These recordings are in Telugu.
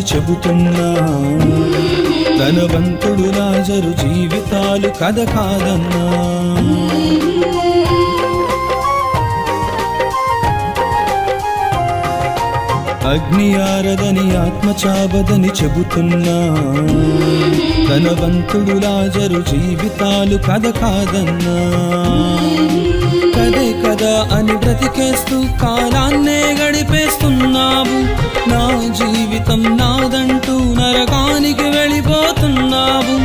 అని చెబుతున్నా ధనవంతుడు రాజరు జీవితాలు కథ కాదన్నా అగ్ని ఆరదని ఆత్మచాబదని చెబుతున్నా ధనవంతుడు రాజరు జీవితాలు కథ కాదన్నా కదే కదా అని బ్రతికేస్తూ కాలాన్నే గడిపేస్తున్నావు నా జీవితం నాదంటూ నరకానికి వెళ్ళిపోతున్నావు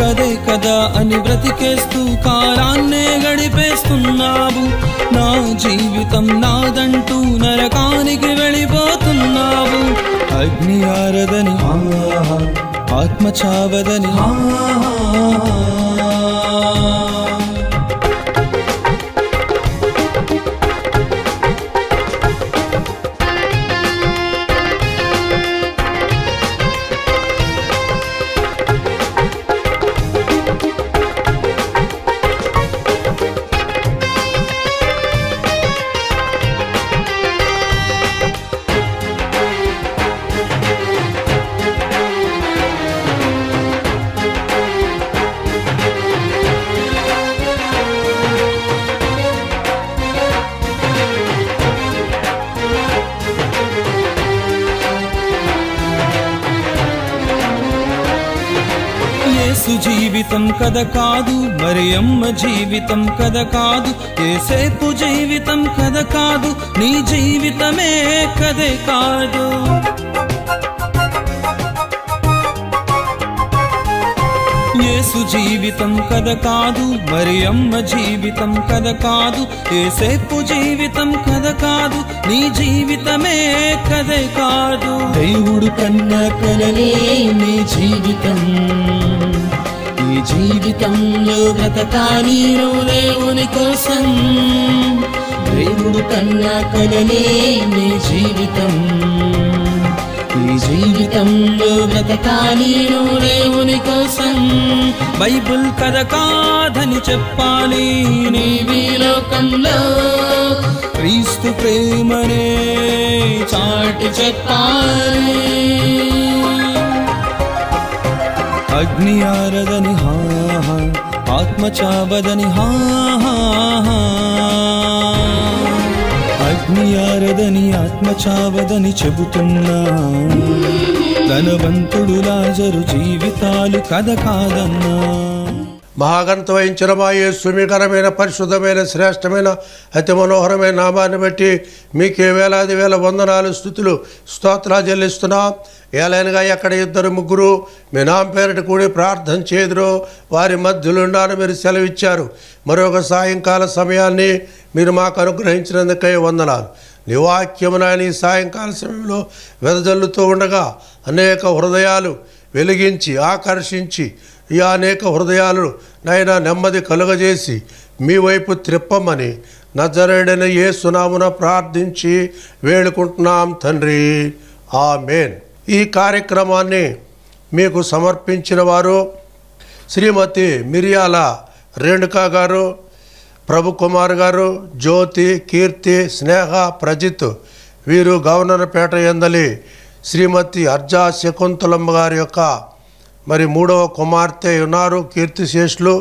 కదే కదా అని బ్రతికేస్తూ కాలాన్నే గడిపేస్తున్నావు నా జీవితం నాదంటూ నరకానికి వెళ్ళిపోతున్నావు అగ్ని ఆరదని ఆత్మ చావదని జీవితం కథ కాదు మరి అమ్మ జీవితం కథ కాదు ఏసేపు జీవితం కథ కాదు నీ జీవితమే కథే కాదు ఏసు జీవితం కథ కాదు మరి అమ్మ జీవితం కథ కాదు ఏసేపు జీవితం కథ కాదు నీ జీవితమే కథే కాదు దేవుడు కన్న కలలే నీ జీవితం జీవితంలో బ్రతకాని దేవుని కోసం దేవుడు కన్నా కలనే నీ జీవితం నీ జీవితంలో బ్రతకాని దేవుని కోసం బైబుల్ కథ కాదని చెప్పాలి నీ లోకంలో క్రీస్తు ప్రేమనే చాటి చెప్పాలి అగ్ని ఆరదని ಹಾ ಹಾ ಆತ್ಮ ಚಾವದನಿ అగ్ని ఆరదని ఆత్మ చావదని చెబుతున్నా ధనవంతుడు రాజరు జీవితాలు కథ కాదన్నా మహాగంత వహించిన సుమీకరమైన పరిశుద్ధమైన శ్రేష్టమైన అతి మనోహరమైన నామాన్ని బట్టి మీకే వేలాది వేల వందనాలు స్థుతులు స్తోత్రాలు చెల్లిస్తున్నాం ఏలైనగా ఎక్కడ ఇద్దరు ముగ్గురు మీ నామ పేరిట కూడి ప్రార్థన చేదురు వారి మధ్యలో ఉండాలని మీరు సెలవిచ్చారు మరొక సాయంకాల సమయాన్ని మీరు మాకు అనుగ్రహించినందుకై వందనాలు నివాక్యమునాయని సాయంకాల సమయంలో వెదజల్లుతూ ఉండగా అనేక హృదయాలు వెలిగించి ఆకర్షించి ఈ అనేక హృదయాలను నైనా నెమ్మది కలుగజేసి మీ వైపు త్రిప్పమని నజరేడని ఏ సునామున ప్రార్థించి వేడుకుంటున్నాం తండ్రి ఆ మేన్ ఈ కార్యక్రమాన్ని మీకు సమర్పించిన వారు శ్రీమతి మిరియాల రేణుకా గారు ప్రభుకుమార్ గారు జ్యోతి కీర్తి స్నేహ ప్రజిత్ వీరు గవర్నర్పేట ఎందలి శ్రీమతి అర్జా శకుంతలమ్మ గారి యొక్క మరి మూడవ కుమార్తె ఉన్నారు కీర్తిశేషులు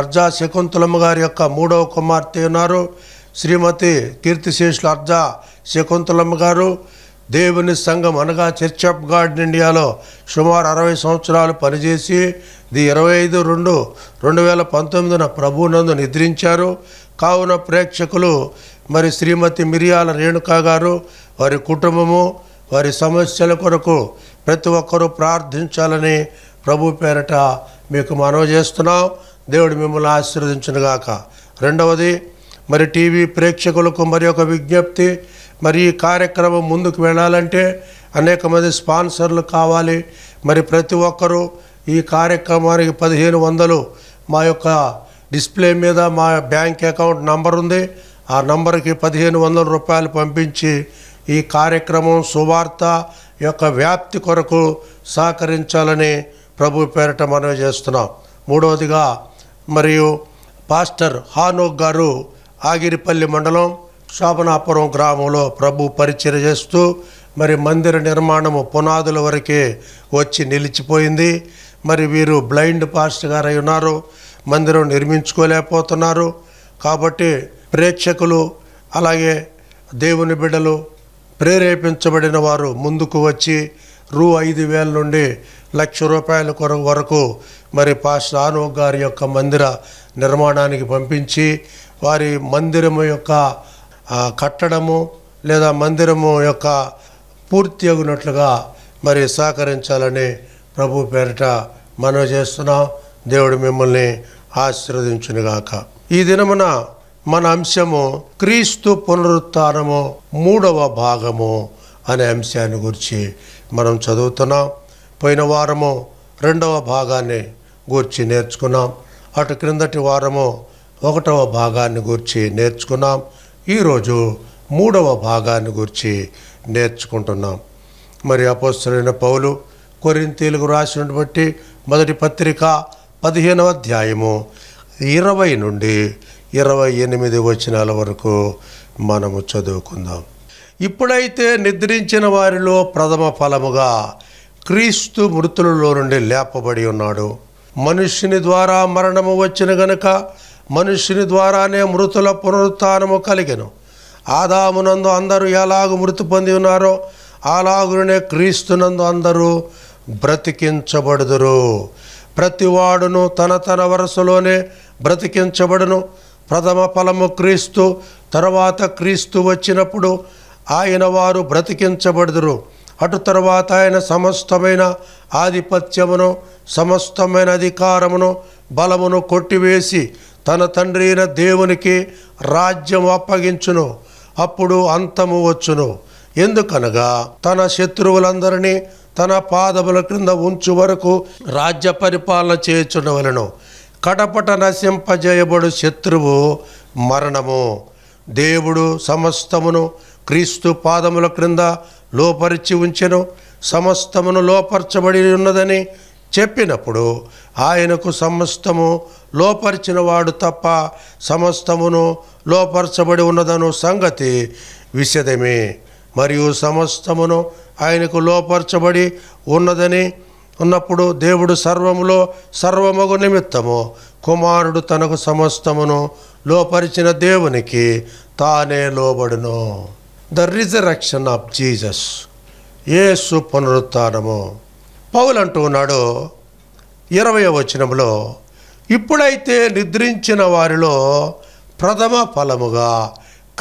అర్జా శకుంతలమ్మ గారి యొక్క మూడవ కుమార్తె ఉన్నారు శ్రీమతి కీర్తిశేషులు అర్జా శకుంతలమ్మ గారు దేవుని సంఘం అనగా చర్చ్ ఆఫ్ గాడ్ ఇండియాలో సుమారు అరవై సంవత్సరాలు పనిచేసి ది ఇరవై ఐదు రెండు రెండు వేల పంతొమ్మిదిన ప్రభునందు నిద్రించారు కావున ప్రేక్షకులు మరి శ్రీమతి మిరియాల రేణుకా గారు వారి కుటుంబము వారి సమస్యల కొరకు ప్రతి ఒక్కరూ ప్రార్థించాలని ప్రభు పేరట మీకు మనవి చేస్తున్నాం దేవుడు మిమ్మల్ని ఆశీర్వదించునుగాక రెండవది మరి టీవీ ప్రేక్షకులకు మరి ఒక విజ్ఞప్తి మరి ఈ కార్యక్రమం ముందుకు వెళ్ళాలంటే అనేక మంది స్పాన్సర్లు కావాలి మరి ప్రతి ఒక్కరూ ఈ కార్యక్రమానికి పదిహేను వందలు మా యొక్క డిస్ప్లే మీద మా బ్యాంక్ అకౌంట్ నంబర్ ఉంది ఆ నంబర్కి పదిహేను వందల రూపాయలు పంపించి ఈ కార్యక్రమం సువార్త యొక్క వ్యాప్తి కొరకు సహకరించాలని ప్రభు పేరట మనవి చేస్తున్నాం మూడవదిగా మరియు పాస్టర్ హానోక్ గారు ఆగిరిపల్లి మండలం శోభనాపురం గ్రామంలో ప్రభు పరిచయం చేస్తూ మరి మందిర నిర్మాణము పునాదుల వరకే వచ్చి నిలిచిపోయింది మరి వీరు బ్లైండ్ పాస్ట్ గారు అయి ఉన్నారు మందిరం నిర్మించుకోలేకపోతున్నారు కాబట్టి ప్రేక్షకులు అలాగే దేవుని బిడ్డలు ప్రేరేపించబడిన వారు ముందుకు వచ్చి రూ ఐదు వేల నుండి లక్ష రూపాయల కొర వరకు మరి పాస్టర్ ఆనోక్ గారి యొక్క మందిర నిర్మాణానికి పంపించి వారి మందిరము యొక్క కట్టడము లేదా మందిరము యొక్క పూర్తి అగినట్లుగా మరి సహకరించాలని ప్రభు పేరిట మనం చేస్తున్నాం దేవుడు మిమ్మల్ని ఆశీర్వదించునుగాక ఈ దినమున మన అంశము క్రీస్తు పునరుత్నము మూడవ భాగము అనే అంశాన్ని గురించి మనం చదువుతున్నాం పోయిన వారము రెండవ భాగాన్ని గూర్చి నేర్చుకున్నాం అటు క్రిందటి వారము ఒకటవ భాగాన్ని గూర్చి నేర్చుకున్నాం ఈరోజు మూడవ భాగాన్ని గురించి నేర్చుకుంటున్నాం మరి అపోస్తులైన పౌలు కొరింతీలకు రాసినటువంటి బట్టి మొదటి పత్రిక పదిహేనవ అధ్యాయము ఇరవై నుండి ఇరవై ఎనిమిది వచనాల వరకు మనము చదువుకుందాం ఇప్పుడైతే నిద్రించిన వారిలో ప్రథమ ఫలముగా క్రీస్తు మృతులలో నుండి లేపబడి ఉన్నాడు మనుష్యుని ద్వారా మరణము వచ్చిన గనుక మనుష్యుని ద్వారానే మృతుల పునరుత్నము కలిగను ఆదామునందు అందరూ ఎలాగు మృతి పొంది ఉన్నారో అలాగునే క్రీస్తునందు అందరూ బ్రతికించబడుదురు ప్రతివాడును తన తన వరుసలోనే బ్రతికించబడును ప్రథమ ఫలము క్రీస్తు తర్వాత క్రీస్తు వచ్చినప్పుడు ఆయన వారు బ్రతికించబడుదురు అటు తర్వాత ఆయన సమస్తమైన ఆధిపత్యమును సమస్తమైన అధికారమును బలమును కొట్టివేసి తన తండ్రి అయిన దేవునికి రాజ్యం అప్పగించును అప్పుడు అంతము వచ్చును ఎందుకనగా తన శత్రువులందరినీ తన పాదముల క్రింద ఉంచు వరకు రాజ్య పరిపాలన చేయుచుండవలను కటపట నశింపజేయబడు శత్రువు మరణము దేవుడు సమస్తమును క్రీస్తు పాదముల క్రింద లోపరిచి ఉంచెను సమస్తమును లోపరచబడి ఉన్నదని చెప్పినప్పుడు ఆయనకు సమస్తము లోపరిచిన వాడు తప్ప సమస్తమును లోపరచబడి ఉన్నదను సంగతి విషదమే మరియు సమస్తమును ఆయనకు లోపరచబడి ఉన్నదని ఉన్నప్పుడు దేవుడు సర్వములో సర్వమగు నిమిత్తము కుమారుడు తనకు సమస్తమును లోపరిచిన దేవునికి తానే లోబడును ద రిజరక్షన్ ఆఫ్ జీజస్ యేసు పునరుత్నము పౌలు అంటూ ఉన్నాడు ఇరవై వచనంలో ఇప్పుడైతే నిద్రించిన వారిలో ప్రథమ ఫలముగా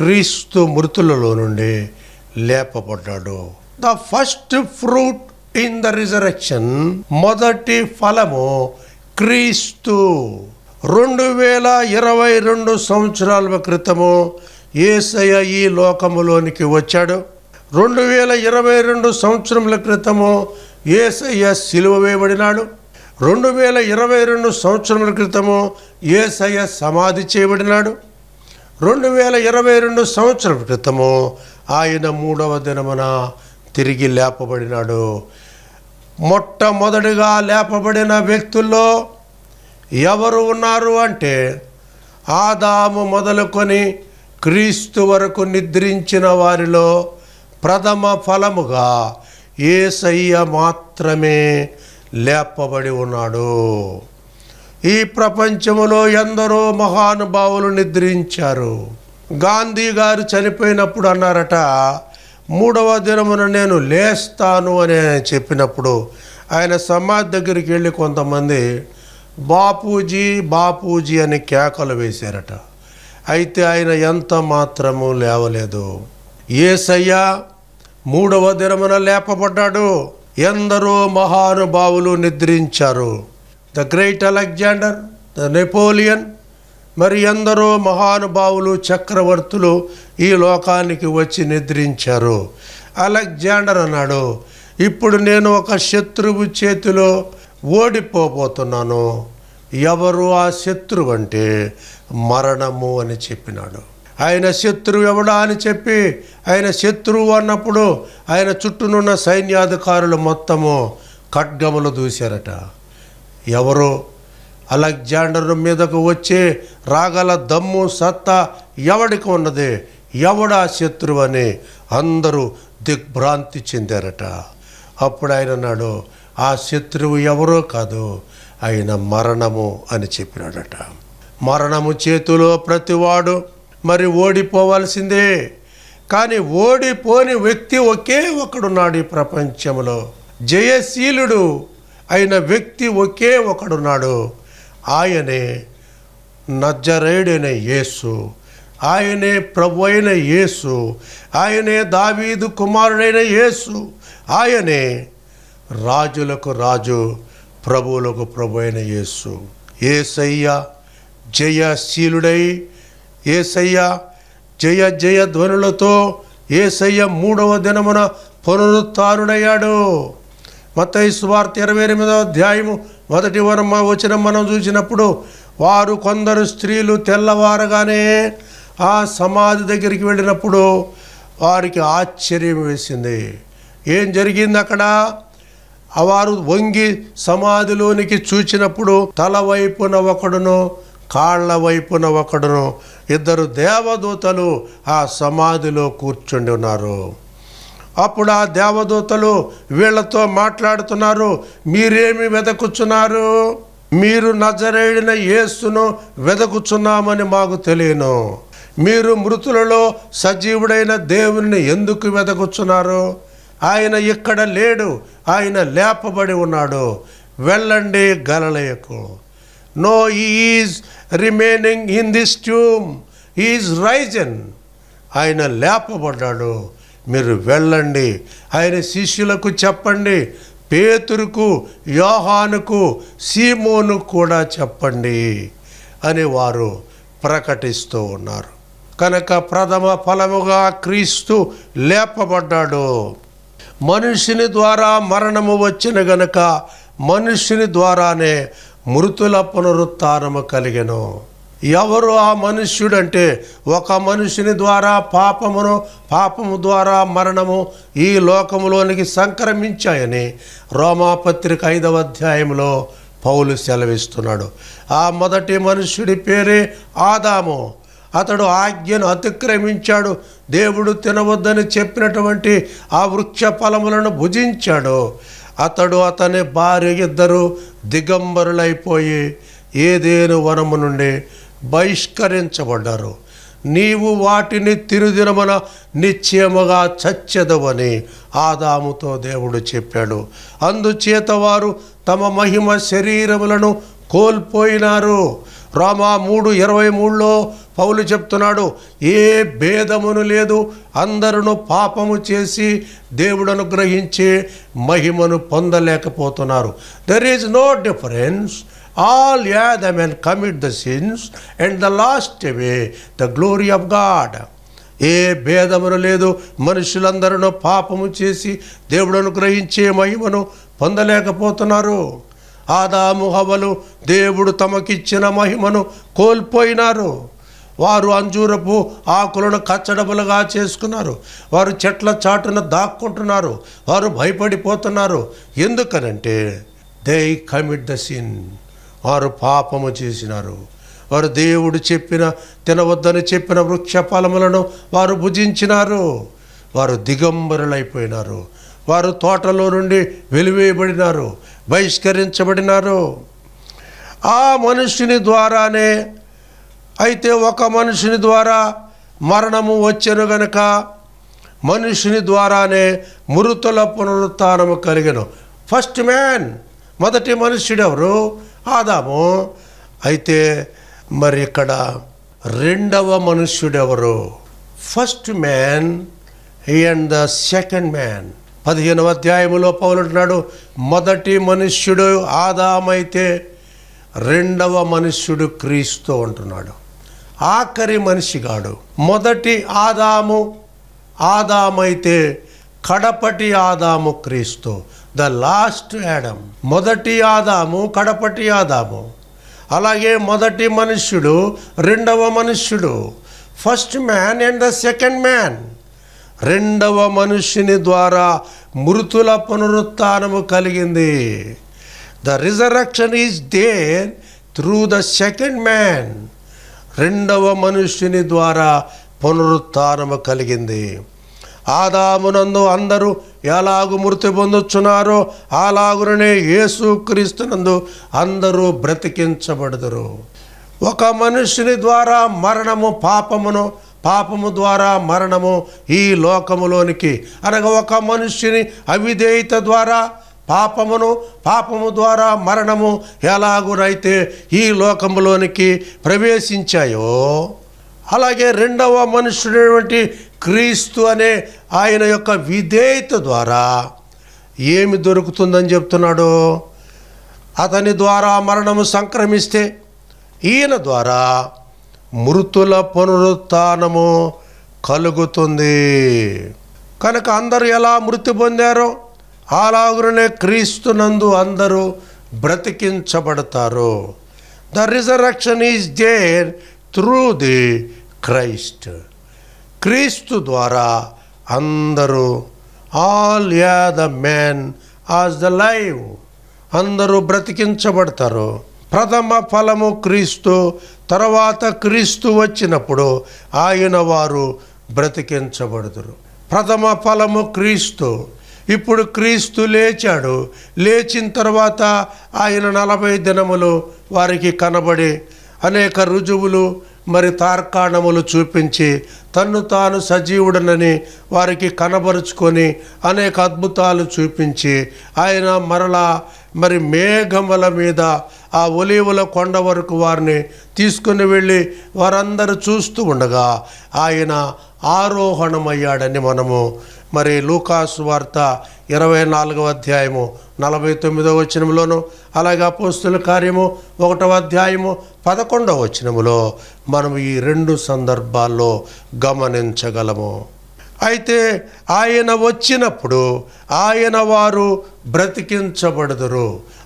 క్రీస్తు మృతులలో నుండి లేపబడ్డాడు the first fruit in the resurrection మొదటి ఫలము క్రీస్తు రెండు వేల ఇరవై రెండు సంవత్సరాల క్రితము ఏసయ ఈ లోకములోనికి వచ్చాడు రెండు వేల ఇరవై రెండు సంవత్సరముల క్రితము ఏసయ్య సిలువ వేయబడినాడు రెండు వేల ఇరవై రెండు సంవత్సరముల క్రితము ఏసయ్య సమాధి చేయబడినాడు రెండు వేల ఇరవై రెండు సంవత్సరం క్రితము ఆయన మూడవ దినమున తిరిగి లేపబడినాడు మొట్టమొదటిగా లేపబడిన వ్యక్తుల్లో ఎవరు ఉన్నారు అంటే ఆదాము మొదలుకొని క్రీస్తు వరకు నిద్రించిన వారిలో ప్రథమ ఫలముగా ఏసయ్య మాత్రమే లేపబడి ఉన్నాడు ఈ ప్రపంచములో ఎందరో మహానుభావులు నిద్రించారు గాంధీ గారు చనిపోయినప్పుడు అన్నారట మూడవ దినమున నేను లేస్తాను అని చెప్పినప్పుడు ఆయన సమాధి దగ్గరికి వెళ్ళి కొంతమంది బాపూజీ బాపూజీ అని కేకలు వేశారట అయితే ఆయన ఎంత మాత్రము లేవలేదు ఏసయ్యా మూడవ దినమున లేపబడ్డాడు ఎందరో మహానుభావులు నిద్రించారు the great Alexander the Napoleon మరి ఎందరో మహానుభావులు చక్రవర్తులు ఈ లోకానికి వచ్చి నిద్రించారు అలెగ్జాండర్ అన్నాడు ఇప్పుడు నేను ఒక శత్రువు చేతిలో ఓడిపోబోతున్నాను ఎవరు ఆ శత్రువు అంటే మరణము అని చెప్పినాడు ఆయన శత్రువు ఎవడా అని చెప్పి ఆయన శత్రువు అన్నప్పుడు ఆయన చుట్టూనున్న సైన్యాధికారులు మొత్తము ఖడ్గములు దూశారట ఎవరు అలెగ్జాండర్ మీదకు వచ్చి రాగల దమ్ము సత్తా ఎవడికి ఉన్నది ఎవడా శత్రువు అని అందరూ దిగ్భ్రాంతి చెందారట అప్పుడు ఆయన అన్నాడు ఆ శత్రువు ఎవరో కాదు ఆయన మరణము అని చెప్పినాడట మరణము చేతిలో ప్రతివాడు మరి ఓడిపోవాల్సిందే కానీ ఓడిపోని వ్యక్తి ఒకే ఒకడున్నాడు ఈ ప్రపంచంలో జయశీలుడు అయిన వ్యక్తి ఒకే ఒకడున్నాడు ఆయనే నజ్జరేడైన యేసు ఆయనే ప్రభు అయిన యేసు ఆయనే దావీదు కుమారుడైన యేసు ఆయనే రాజులకు రాజు ప్రభువులకు ప్రభు అయిన యేసు ఏసయ్య జయశీలుడై ఏసయ్య జయ జయ ధ్వనులతో ఏసయ్య మూడవ దినమున పునరుత్డయ్యాడు మత సువార్త ఇరవై ఎనిమిదవ అధ్యాయము మొదటి వరం వచ్చిన మనం చూసినప్పుడు వారు కొందరు స్త్రీలు తెల్లవారగానే ఆ సమాధి దగ్గరికి వెళ్ళినప్పుడు వారికి ఆశ్చర్యం వేసింది ఏం జరిగింది అక్కడ వారు వంగి సమాధిలోనికి చూచినప్పుడు తల వైపున ఒకడును కాళ్ల వైపున ఒకడును ఇద్దరు దేవదూతలు ఆ సమాధిలో కూర్చుండి ఉన్నారు అప్పుడు ఆ దేవదూతలు వీళ్లతో మాట్లాడుతున్నారు మీరేమి వెదకుచున్నారు మీరు నజరేడిన యేసును వెదకుచున్నామని మాకు తెలియను మీరు మృతులలో సజీవుడైన దేవుని ఎందుకు వెదకుచున్నారు ఆయన ఇక్కడ లేడు ఆయన లేపబడి ఉన్నాడు వెళ్ళండి గలలయకు no is remaining in this tomb is risen ఆయన లేపబడ్డాడు మీరు వెళ్ళండి ఆయన శిష్యులకు చెప్పండి పేతురుకు యోహానుకు సీమోను కూడా చెప్పండి అని వారు ప్రకటిస్తూ ఉన్నారు కనుక ప్రథమ ఫలముగా క్రీస్తు లేపబడ్డాడు మనుషుని ద్వారా మరణము వచ్చిన గనక మనుషుని ద్వారానే మృతుల పునరుత్నము కలిగెను ఎవరు ఆ మనుష్యుడంటే ఒక మనుషుని ద్వారా పాపమును పాపము ద్వారా మరణము ఈ లోకములోనికి సంక్రమించాయని రోమాపత్రిక ఐదవ అధ్యాయంలో పౌలు సెలవిస్తున్నాడు ఆ మొదటి మనుష్యుడి పేరే ఆదాము అతడు ఆజ్ఞను అతిక్రమించాడు దేవుడు తినవద్దని చెప్పినటువంటి ఆ వృక్ష ఫలములను భుజించాడు అతడు అతని భార్య ఇద్దరు దిగంబరులైపోయి ఏదేను వనము నుండి బహిష్కరించబడ్డారు నీవు వాటిని తిరుదినమన నిశ్చయముగా చచ్చెదవని ఆదాముతో దేవుడు చెప్పాడు అందుచేత వారు తమ మహిమ శరీరములను కోల్పోయినారు రోమా మూడు ఇరవై మూడులో పౌలు చెప్తున్నాడు ఏ భేదమును లేదు అందరూ పాపము చేసి దేవుడను గ్రహించే మహిమను పొందలేకపోతున్నారు there is no difference all ya the men commit the sins and the lost way the glory of God ఏ భేదమును లేదు మనుషులందరూ పాపము చేసి దేవుడను గ్రహించే మహిమను పొందలేకపోతున్నారు ఆదాము హవలు దేవుడు తమకిచ్చిన మహిమను కోల్పోయినారు వారు అంజూరపు ఆకులను కచ్చడబులుగా చేసుకున్నారు వారు చెట్ల చాటున దాక్కుంటున్నారు వారు భయపడిపోతున్నారు ఎందుకనంటే దే కమిట్ ద సిన్ వారు పాపము చేసినారు వారు దేవుడు చెప్పిన తినవద్దని చెప్పిన వృక్ష ఫలములను వారు భుజించినారు వారు దిగంబరులైపోయినారు వారు తోటలో నుండి వెలివేయబడినారు బహిష్కరించబడినారు ఆ మనుషుని ద్వారానే అయితే ఒక మనుషుని ద్వారా మరణము వచ్చెను గనక మనుషుని ద్వారానే మృతుల పునరుత్నము కలిగను ఫస్ట్ మ్యాన్ మొదటి మనుష్యుడెవరు ఆదాము అయితే మరి ఇక్కడ రెండవ మనుష్యుడెవరు first man and the second man పదిహేనవ అధ్యాయములో పౌలుంటున్నాడు మొదటి మనుష్యుడు ఆదామైతే రెండవ మనుష్యుడు క్రీస్తు అంటున్నాడు ఆఖరి మనిషిగాడు మొదటి ఆదాము ఆదామైతే కడపటి ఆదాము క్రీస్తు ద లాస్ట్ యాడమ్ మొదటి ఆదాము కడపటి ఆదాము అలాగే మొదటి మనుష్యుడు రెండవ మనుష్యుడు first man and the second man రెండవ మనుషుని ద్వారా మృతుల పునరుత్నము కలిగింది the resurrection is there through the second man రెండవ మనుషుని ద్వారా పునరుత్నము కలిగింది ఆదామునందు అందరూ ఎలాగు మృతి పొందుచున్నారో అలాగుననే యేసుక్రీస్తునందు అందరూ బ్రతికించబడదురు ఒక మనుషుని ద్వారా మరణము పాపమును పాపము ద్వారా మరణము ఈ లోకములోనికి అనగా ఒక మనుష్యుని అవిధేయత ద్వారా పాపమును పాపము ద్వారా మరణము ఎలాగునైతే ఈ లోకములోనికి ప్రవేశించాయో అలాగే రెండవ మనుషుడైనటువంటి క్రీస్తు అనే ఆయన యొక్క విధేయత ద్వారా ఏమి దొరుకుతుందని చెప్తున్నాడు అతని ద్వారా మరణము సంక్రమిస్తే ఈయన ద్వారా మృతుల పునరుత్నము కలుగుతుంది కనుక అందరూ ఎలా మృతి పొందారో అలాగునే క్రీస్తునందు అందరూ బ్రతికించబడతారు the resurrection is there through the Christ క్రీస్తు ద్వారా అందరూ all ya the man as the live అందరూ బ్రతికించబడతారు ప్రథమ ఫలము క్రీస్తు తర్వాత క్రీస్తు వచ్చినప్పుడు ఆయన వారు బ్రతికించబడుతురు ప్రథమ ఫలము క్రీస్తు ఇప్పుడు క్రీస్తు లేచాడు లేచిన తర్వాత ఆయన నలభై దినములు వారికి కనబడి అనేక రుజువులు మరి తార్కాణములు చూపించి తన్ను తాను సజీవుడనని వారికి కనబరుచుకొని అనేక అద్భుతాలు చూపించి ఆయన మరలా మరి మేఘముల మీద ఆ ఒలీవుల కొండ వరకు వారిని తీసుకుని వెళ్ళి వారందరూ చూస్తూ ఉండగా ఆయన ఆరోహణమయ్యాడని మనము మరి లూకాస్ వార్త ఇరవై నాలుగవ అధ్యాయము నలభై తొమ్మిదవ వచనంలోను అలాగే అపోస్తుల కార్యము ఒకటవ అధ్యాయము పదకొండవ వచనములో మనము ఈ రెండు సందర్భాల్లో గమనించగలము అయితే ఆయన వచ్చినప్పుడు ఆయన వారు బ్రతికించబడదురు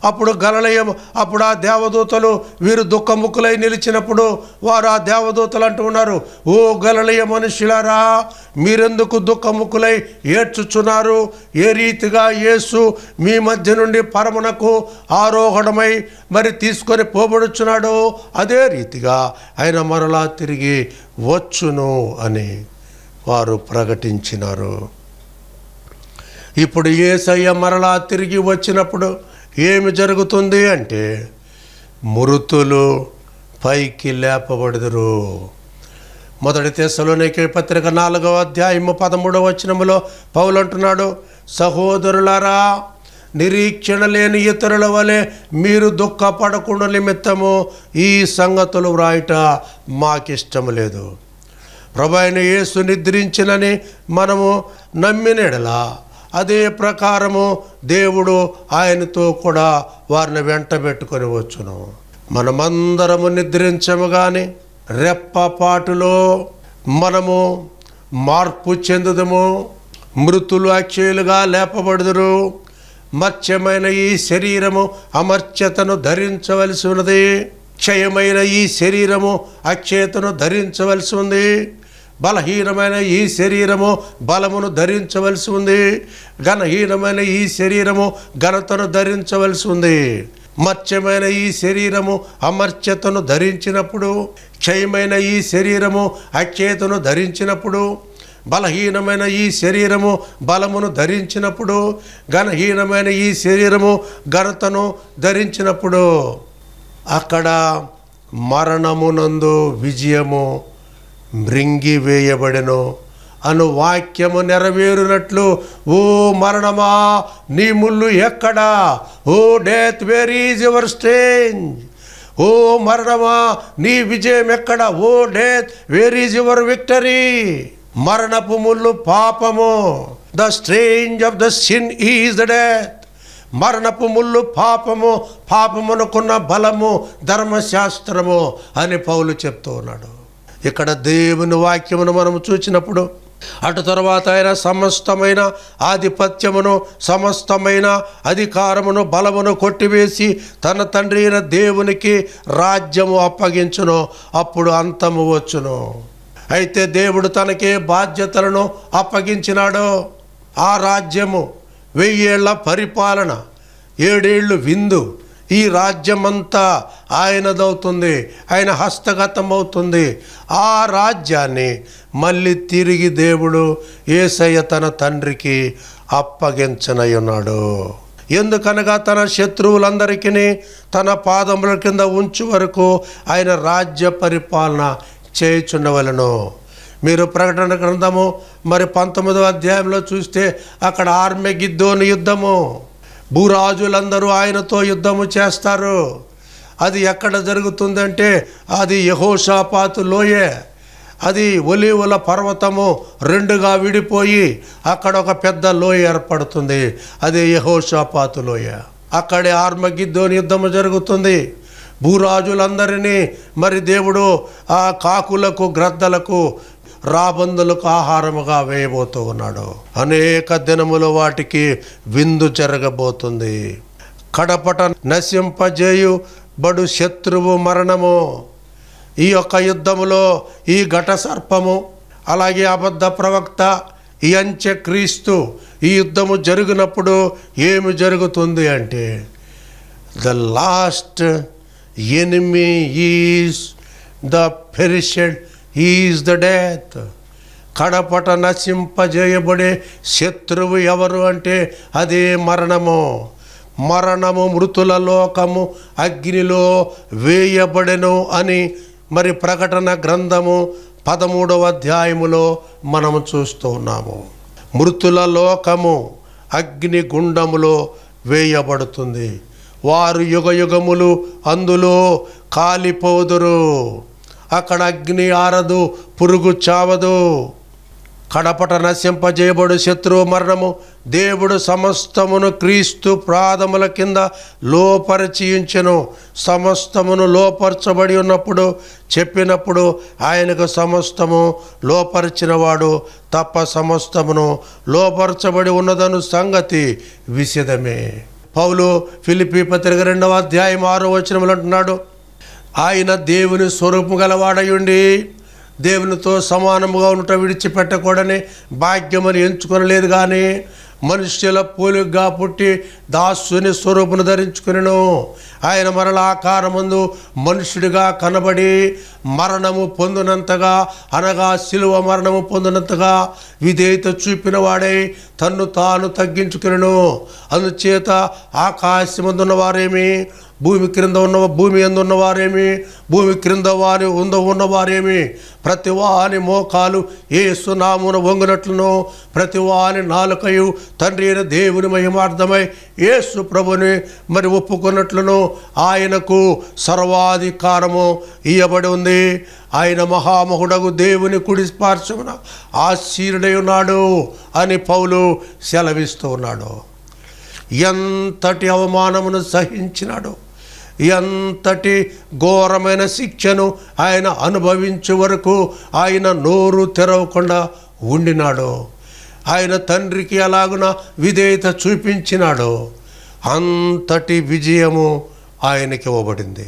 అప్పుడు గలలయం అప్పుడు ఆ దేవదూతలు వీరు దుఃఖముఖులై నిలిచినప్పుడు వారు ఆ దేవదూతలు అంటూ ఉన్నారు ఓ గలలయ మనుషులారా మీరెందుకు దుఃఖముఖులై ఏడ్చుచున్నారు ఏ రీతిగా యేసు మీ మధ్య నుండి పరమునకు ఆరోహణమై మరి తీసుకొని పోబడుచున్నాడు అదే రీతిగా ఆయన మరలా తిరిగి వచ్చును అని వారు ప్రకటించినారు ఇప్పుడు ఏసయ్య మరలా తిరిగి వచ్చినప్పుడు ఏమి జరుగుతుంది అంటే మృతులు పైకి లేపబడదురు మొదటి తెశలోనికే పత్రిక నాలుగవ అధ్యాయము పదమూడవ వచనములో పౌలు అంటున్నాడు సహోదరులరా నిరీక్షణ లేని ఇతరుల వలె మీరు దుఃఖపడకుండా నిమిత్తము ఈ సంగతులు వ్రాయట మాకిష్టం లేదు ప్రభు అయిన యేసు నిద్రించినని మనము నమ్మినడలా అదే ప్రకారము దేవుడు ఆయనతో కూడా వారిని వెంట పెట్టుకొని వచ్చును మనమందరము నిద్రించము కానీ రెప్పపాటులో మనము మార్పు చెందుదము మృతులు అక్షయులుగా లేపబడుదురు మత్స్యమైన ఈ శరీరము అమర్చతను ధరించవలసి ఉన్నది క్షయమైన ఈ శరీరము అక్షయతను ధరించవలసి ఉంది బలహీనమైన ఈ శరీరము బలమును ధరించవలసి ఉంది ఘనహీనమైన ఈ శరీరము ఘనతను ధరించవలసి ఉంది మత్స్యమైన ఈ శరీరము అమర్చతను ధరించినప్పుడు క్షయమైన ఈ శరీరము అక్షయతను ధరించినప్పుడు బలహీనమైన ఈ శరీరము బలమును ధరించినప్పుడు ఘనహీనమైన ఈ శరీరము ఘనతను ధరించినప్పుడు అక్కడ మరణమునందు విజయము మృంగివేయబడెను అను వాక్యము నెరవేరునట్లు ఓ మరణమా నీ ముళ్ళు ఎక్కడా O death where is your sting ఓ మరణమా నీ విజయం ఎక్కడ O death where is your victory మరణపు ముళ్ళు పాపము the sting of the sin is the death మరణపు ముళ్ళు పాపము పాపమునుకున్న బలము ధర్మశాస్త్రము అని పౌలు చెప్తూ ఉన్నాడు ఇక్కడ దేవుని వాక్యమును మనము చూసినప్పుడు అటు తర్వాత ఆయన సమస్తమైన ఆధిపత్యమును సమస్తమైన అధికారమును బలమును కొట్టివేసి తన తండ్రి అయిన దేవునికి రాజ్యము అప్పగించును అప్పుడు అంతము వచ్చును అయితే దేవుడు తనకే బాధ్యతలను అప్పగించినాడో ఆ రాజ్యము వెయ్యేళ్ల పరిపాలన ఏడేళ్ళు విందు ఈ రాజ్యమంతా ఆయనదవుతుంది ఆయన హస్తగతం అవుతుంది ఆ రాజ్యాన్ని మళ్ళీ తిరిగి దేవుడు ఏసయ్య తన తండ్రికి అప్పగించనయ్యున్నాడు ఎందుకనగా తన శత్రువులందరికీ తన పాదముల కింద ఉంచు వరకు ఆయన రాజ్య పరిపాలన చేయుచున్నవలను మీరు ప్రకటన గ్రంథము మరి పంతొమ్మిదవ అధ్యాయంలో చూస్తే అక్కడ గిద్దోని యుద్ధము భూరాజులందరూ ఆయనతో యుద్ధము చేస్తారు అది ఎక్కడ జరుగుతుందంటే అది యహోషాపాతు లోయే అది ఒలివుల పర్వతము రెండుగా విడిపోయి అక్కడ ఒక పెద్ద లోయ ఏర్పడుతుంది అది యహోషాపాతు లోయ అక్కడే ఆర్మగిద్దోని యుద్ధము జరుగుతుంది భూరాజులందరినీ మరి దేవుడు ఆ కాకులకు గ్రద్దలకు రాబందులకు ఆహారముగా వేయబోతూ ఉన్నాడు అనేక దినములు వాటికి విందు జరగబోతుంది కడపట నశింపజేయు బడు శత్రువు మరణము ఈ యొక్క యుద్ధములో ఈ ఘట సర్పము అలాగే అబద్ధ ప్రవక్త ఈ క్రీస్తు ఈ యుద్ధము జరిగినప్పుడు ఏమి జరుగుతుంది అంటే the last enemy is the perished is the death కడపట నశింపజేయబడే శత్రువు ఎవరు అంటే అదే మరణము మరణము మృతుల లోకము అగ్నిలో వేయబడెను అని మరి ప్రకటన గ్రంథము పదమూడవ అధ్యాయములో మనము చూస్తూ ఉన్నాము మృతుల లోకము అగ్ని గుండములో వేయబడుతుంది వారు యుగ యుగములు అందులో కాలిపోదురు అక్కడ అగ్ని ఆరదు పురుగు చావదు కడపట నశింపజేయబడు శత్రువు మరణము దేవుడు సమస్తమును క్రీస్తు ప్రాథముల కింద లోపరిచయించను సమస్తమును లోపరచబడి ఉన్నప్పుడు చెప్పినప్పుడు ఆయనకు సమస్తము లోపరిచినవాడు తప్ప సమస్తమును లోపరచబడి ఉన్నదను సంగతి విషదమే పౌలు ఫిలిపి పత్రిక రెండవ అధ్యాయం ఆరో వచనములు అంటున్నాడు ఆయన దేవుని స్వరూపం గలవాడయుండి దేవునితో సమానముగా ఉండట విడిచిపెట్టకూడని భాగ్యమని ఎంచుకొనలేదు కానీ మనుష్యుల పోలిగ్గా పుట్టి దాసుని స్వరూపును ధరించుకునేను ఆయన మరల ముందు మనుషుడిగా కనబడి మరణము పొందినంతగా అనగా శిలువ మరణము పొందినంతగా విధేయత చూపిన వాడై తన్ను తాను తగ్గించుకునేను అందుచేత ఆకాశమందున్న వారేమి భూమి క్రింద ఉన్న భూమి ఎందు ఉన్నవారేమి భూమి క్రింద వారి ఉంద ఉన్నవారేమి ప్రతి వాని మోకాలు సునామున వంగునట్లును ప్రతి వాని నాలుకయు తండ్రి అయిన దేవుని మహిమార్థమై ఏసు ప్రభుని మరి ఒప్పుకున్నట్లును ఆయనకు సర్వాధికారము ఇయ్యబడి ఉంది ఆయన మహామహుడగు దేవుని కుడి పార్శ్వమున ఆశీరుడై ఉన్నాడు అని పౌలు సెలవిస్తూ ఉన్నాడు ఎంతటి అవమానమును సహించినాడో ఎంతటి ఘోరమైన శిక్షను ఆయన అనుభవించే వరకు ఆయన నోరు తెరవకుండా ఉండినాడు ఆయన తండ్రికి అలాగున విధేయత చూపించినాడు అంతటి విజయము ఆయనకి ఇవ్వబడింది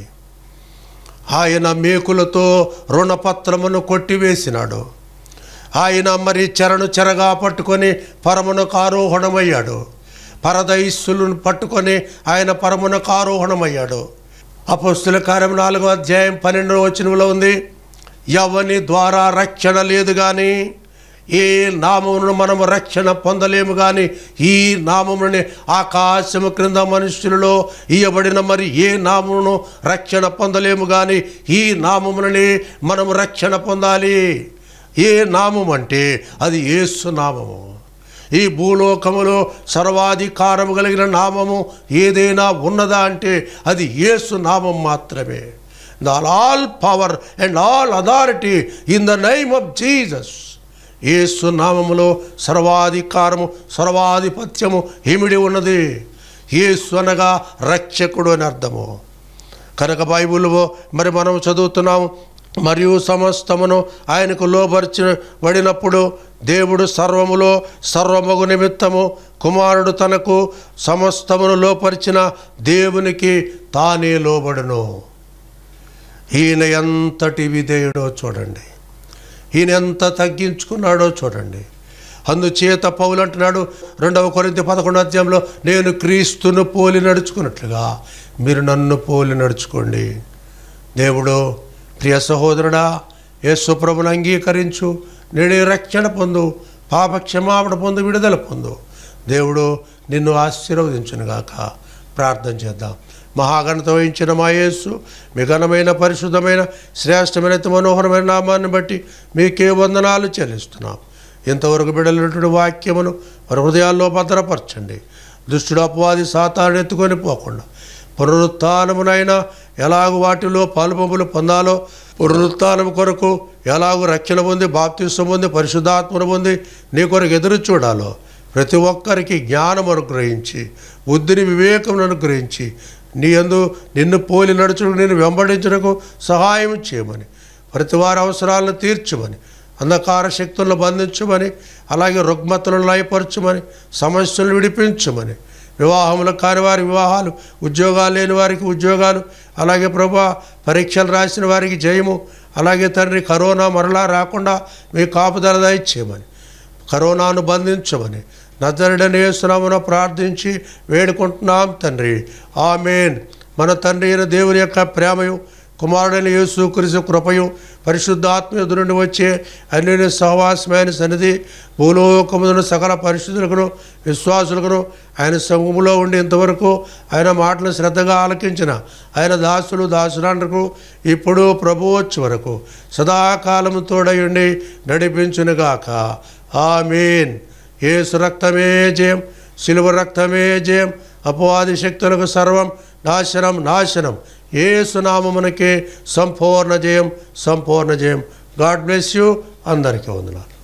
ఆయన మేకులతో రుణపత్రమును కొట్టివేసినాడు ఆయన మరి చెరను చెరగా పట్టుకొని పరమునకు ఆరోహణమయ్యాడు పరదయస్సులను పట్టుకొని ఆయన పరమునకు ఆరోహణమయ్యాడు అపస్తుల కార్యం నాలుగో అధ్యాయం పన్నెండవ వచనంలో ఉంది ఎవని ద్వారా రక్షణ లేదు కానీ ఏ నామమును మనము రక్షణ పొందలేము కానీ ఈ నామముని ఆకాశము క్రింద మనుషులలో ఇయ్యబడిన మరి ఏ నామమును రక్షణ పొందలేము కానీ ఈ నామముని మనము రక్షణ పొందాలి ఏ నామం అంటే అది ఏసునామము ఈ భూలోకములో సర్వాధికారము కలిగిన నామము ఏదైనా ఉన్నదా అంటే అది యేసు నామం మాత్రమే దాల్ all power and all authority in the name of Jesus యేసు నామములో సర్వాధికారము సర్వాధిపత్యము ఏమిడి ఉన్నది యేసు అనగా రక్షకుడు అని అర్థము కనుక బైబుల్లో మరి మనం చదువుతున్నాము మరియు సమస్తమును ఆయనకు పడినప్పుడు దేవుడు సర్వములో సర్వమగు నిమిత్తము కుమారుడు తనకు సమస్తమును లోపరిచిన దేవునికి తానే లోబడును ఈయన ఎంతటి విధేయుడో చూడండి ఈయన ఎంత తగ్గించుకున్నాడో చూడండి అందుచేత పౌలు అంటున్నాడు రెండవ కొరింత పదకొండు అధ్యాయంలో నేను క్రీస్తును పోలి నడుచుకున్నట్లుగా మీరు నన్ను పోలి నడుచుకోండి దేవుడు ప్రియ సహోదరుడా యేసుప్రభును అంగీకరించు నేను రక్షణ పొందు పాప పొందు విడుదల పొందు దేవుడు నిన్ను ఆశీర్వదించునుగాక ప్రార్థన చేద్దాం మహాగణత వహించిన మా యేసు మీ ఘనమైన పరిశుద్ధమైన శ్రేష్టమైన మనోహరమైన నామాన్ని బట్టి మీకే వందనాలు చెల్లిస్తున్నాం ఇంతవరకు బిడలినటువంటి వాక్యమును హృదయాల్లో భద్రపరచండి దుష్టుడు అపవాది సాతాన్ని ఎత్తుకొని పోకుండా పునరుత్నమునైన ఎలాగు వాటిలో పాలుపంపులు పొందాలో పునరుత్నం కొరకు ఎలాగు రక్షణ ఉంది బాప్తిస్వం ఉంది పరిశుద్ధాత్మను ఉంది నీ కొరకు ఎదురు చూడాలో ప్రతి ఒక్కరికి జ్ఞానం అనుగ్రహించి బుద్ధిని వివేకం అనుగ్రహించి నీ అందు నిన్ను పోలి నడుచుకు నిన్ను వెంబడించడానికి సహాయం చేయమని ప్రతి వారి అవసరాలను తీర్చమని అంధకార శక్తులను బంధించమని అలాగే రుగ్మతలను లయపరచమని సమస్యలను విడిపించమని వివాహములకు కాని వారి వివాహాలు ఉద్యోగాలు లేని వారికి ఉద్యోగాలు అలాగే ప్రభా పరీక్షలు రాసిన వారికి జయము అలాగే తండ్రి కరోనా మరలా రాకుండా మీ కాపుదల దాయిచ్చేయమని కరోనాను బంధించమని నజరుడని వేస్తున్నామన ప్రార్థించి వేడుకుంటున్నాం తండ్రి ఆమెన్ మన తండ్రి అయిన దేవుని యొక్క ప్రేమయు కుమారుడైన యేసు కురిసి కృపయు పరిశుద్ధాత్మయుద్ధ నుండి వచ్చే అన్ని సహవాసమైన సన్నిధి భూలోకములను సకల పరిశుద్ధులకు విశ్వాసులకును ఆయన సమూహంలో ఉండి ఇంతవరకు ఆయన మాటలు శ్రద్ధగా ఆలకించిన ఆయన దాసులు దాసురాండ్రకు ఇప్పుడు ప్రభువచ్చు వరకు సదాకాలము తోడయుండి నడిపించునుగాక మీన్ ఏసు రక్తమే జయం శిలువ రక్తమే జయం అపవాది శక్తులకు సర్వం నాశనం నాశనం ఏసునామమునకే సంపూర్ణ జయం సంపూర్ణ జయం గాడ్ బ్లెస్ యూ అందరికీ వందనాలు